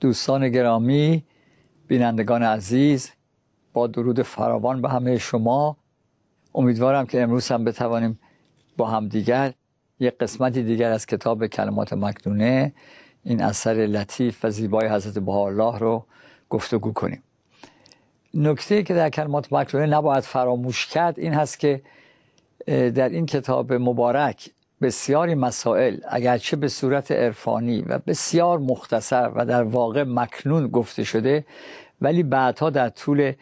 دوستان گرامی بینندگان عزیز با درود فراوان به همه شما امیدوارم که امروز هم بتوانیم با دیگر یک قسمتی دیگر از کتاب کلمات مکنونه این اثر لطیف و زیبای حضرت الله رو گفتگو کنیم نکته که در کلمات مکنونه نباید فراموش کرد این هست که در این کتاب مبارک بسیاری مسائل اگرچه به صورت عرفانی و بسیار مختصر و در واقع مکنون گفته شده ولی بعدها در طول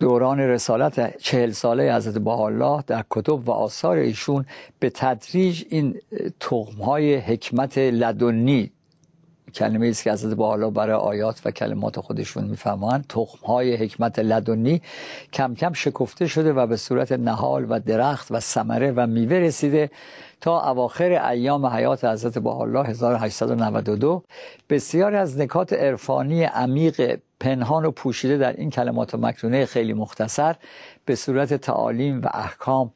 دوران رسالت چهل ساله حضرت بهاءالله در کتب و آثار ایشون به تدریج این تخمهای حکمت لدنی کلمه است که حضرت بالا برای آیات و کلمات خودشون میفهمند تخم های حکمت لدنی کم کم شکفته شده و به صورت نهال و درخت و ثمره و میوه رسیده تا اواخر ایام حیات حضرت الله 1892 بسیاری از نکات عرفانی عمیق پنهان و پوشیده در این کلمات و مکنونه خیلی مختصر به صورت تعالیم و احکام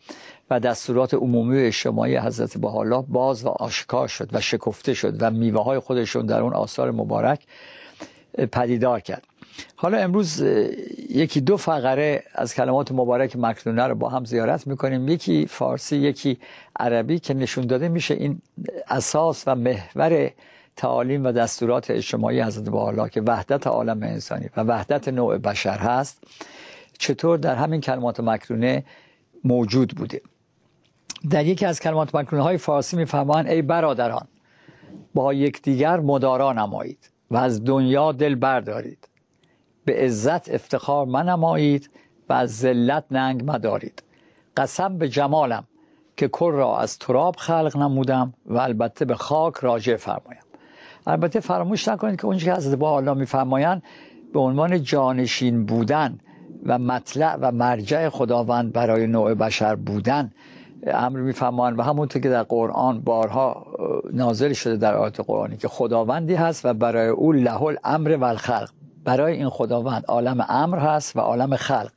و دستورات عمومی اجتماعی حضرت بحالا باز و آشکار شد و شکفته شد و میوه های خودشون در اون آثار مبارک پدیدار کرد حالا امروز یکی دو فقره از کلمات مبارک مکنونه رو با هم زیارت میکنیم یکی فارسی یکی عربی که نشون داده میشه این اساس و محور تعالیم و دستورات اجتماعی حضرت بهاءالله که وحدت عالم انسانی و وحدت نوع بشر هست چطور در همین کلمات مکرونه موجود بوده در یکی از کلمات مکنونه های فارسی میفرمایند ای برادران با یکدیگر مدارا نمایید و از دنیا دل بردارید به عزت افتخار منمایید و از ذلت ننگ مدارید قسم به جمالم که کر را از تراب خلق نمودم و البته به خاک راجع فرمایم البته فراموش نکنید که اونچه که حضرت با حالا میفرمایند به عنوان جانشین بودن و مطلع و مرجع خداوند برای نوع بشر بودن امر میفهمان و همونطور که در قرآن بارها نازل شده در آیات قرآنی که خداوندی هست و برای او له امر و الخلق برای این خداوند عالم امر هست و عالم خلق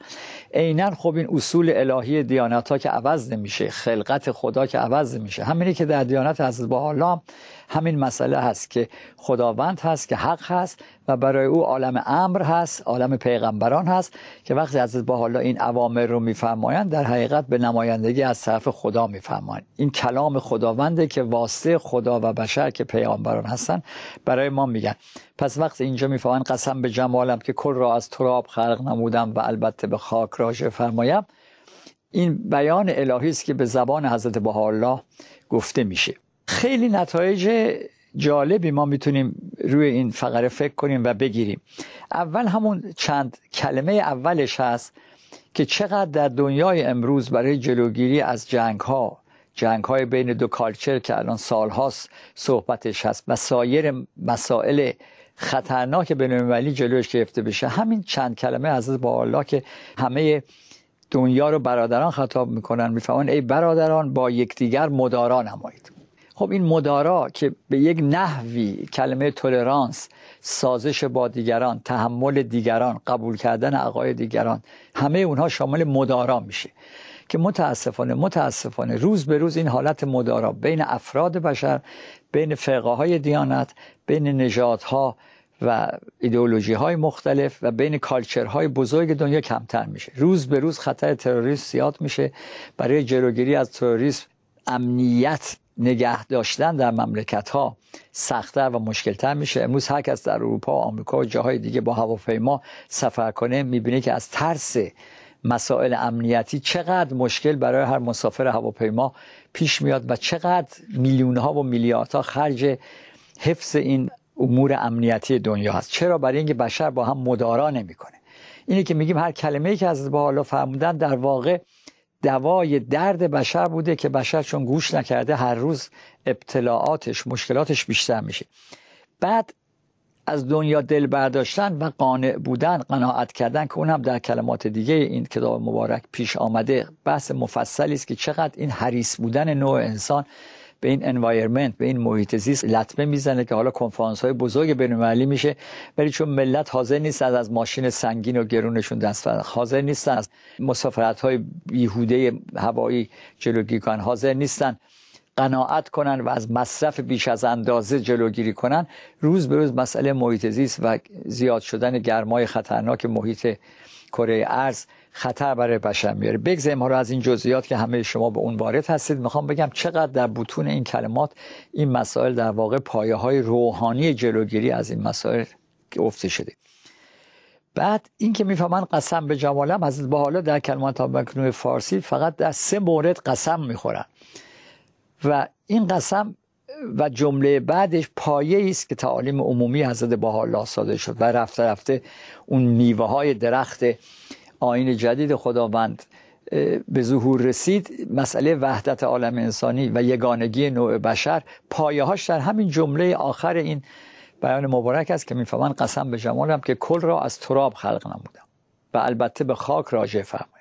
عینا خب این اصول الهی دیانت ها که عوض نمیشه خلقت خدا که عوض نمیشه همینه که در دیانت از بالا همین مسئله هست که خداوند هست که حق هست و برای او عالم امر هست عالم پیغمبران هست که وقتی از با حالا این عوامر رو میفرمایند در حقیقت به نمایندگی از طرف خدا میفرمایند این کلام خداونده که واسطه خدا و بشر که پیغمبران هستن برای ما میگن پس وقت اینجا میفهمن قسم به جمالم که کل را از تراب خلق نمودم و البته به خاک راجع فرمایم این بیان الهی است که به زبان حضرت بهاءالله گفته میشه خیلی نتایج جالبی ما میتونیم روی این فقره فکر کنیم و بگیریم اول همون چند کلمه اولش هست که چقدر در دنیای امروز برای جلوگیری از جنگ ها جنگ های بین دو کالچر که الان سال هاست صحبتش هست و سایر مسائل خطرناک بینالمللی جلوش گرفته بشه همین چند کلمه از با الله که همه دنیا رو برادران خطاب میکنن میفهمن ای برادران با یکدیگر مدارا نمایید خب این مدارا که به یک نحوی کلمه تولرانس سازش با دیگران تحمل دیگران قبول کردن عقاید دیگران همه اونها شامل مدارا میشه که متاسفانه متاسفانه روز به روز این حالت مدارا بین افراد بشر بین فرقه های دیانت بین نژادها ها و ایدئولوژی های مختلف و بین کالچر های بزرگ دنیا کمتر میشه روز به روز خطر تروریسم زیاد میشه برای جلوگیری از تروریسم امنیت نگه داشتن در مملکت ها سختتر و مشکلتر میشه امروز هر در اروپا و آمریکا و جاهای دیگه با هواپیما سفر کنه میبینه که از ترس مسائل امنیتی چقدر مشکل برای هر مسافر هواپیما پیش میاد و چقدر میلیون ها و میلیاردها خرج حفظ این امور امنیتی دنیا هست چرا برای اینکه بشر با هم مدارا نمیکنه اینه که میگیم هر کلمه ای که از بالا فرمودن در واقع دوای درد بشر بوده که بشر چون گوش نکرده هر روز ابتلاعاتش مشکلاتش بیشتر میشه بعد از دنیا دل برداشتن و قانع بودن قناعت کردن که اونم در کلمات دیگه این کتاب مبارک پیش آمده بحث مفصلی است که چقدر این حریص بودن نوع انسان به این انوایرمنت به این محیط زیست لطمه میزنه که حالا کنفرانس های بزرگ المللی میشه ولی چون ملت حاضر نیست از ماشین سنگین و گرونشون دست فرد حاضر نیستن از مسافرت های بیهوده هوایی جلوگیری کنن حاضر نیستن قناعت کنن و از مصرف بیش از اندازه جلوگیری کنن روز به روز مسئله محیط زیست و زیاد شدن گرمای خطرناک محیط کره ارز خطر برای بشر میاره بگذاریم رو از این جزئیات که همه شما به اون وارد هستید میخوام بگم چقدر در بوتون این کلمات این مسائل در واقع پایه های روحانی جلوگیری از این مسائل که افته شده بعد این که میفهمن قسم به جمالم از با حالا در کلمات مکنون فارسی فقط در سه مورد قسم میخورن و این قسم و جمله بعدش پایه است که تعالیم عمومی حضرت بها الله ساده شد و رفته رفته اون میوه های درخت آین جدید خداوند به ظهور رسید مسئله وحدت عالم انسانی و یگانگی نوع بشر پایههاش در همین جمله آخر این بیان مبارک است که میفهمن قسم به جمالم که کل را از تراب خلق نمودم و البته به خاک راجع فرمود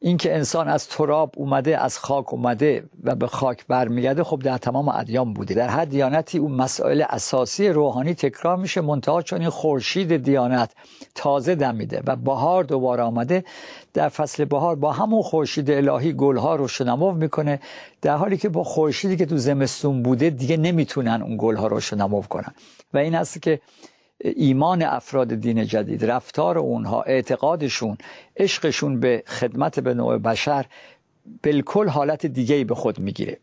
اینکه انسان از تراب اومده از خاک اومده و به خاک برمیگرده خب در تمام ادیان بوده در هر دیانتی اون مسائل اساسی روحانی تکرار میشه منتها چون این خورشید دیانت تازه دمیده و بهار دوباره آمده در فصل بهار با همون خورشید الهی گلها رو شنمو میکنه در حالی که با خورشیدی که تو زمستون بوده دیگه نمیتونن اون گلها رو شنمو کنن و این است که ایمان افراد دین جدید رفتار اونها اعتقادشون عشقشون به خدمت به نوع بشر بالکل حالت دیگه به خود میگیره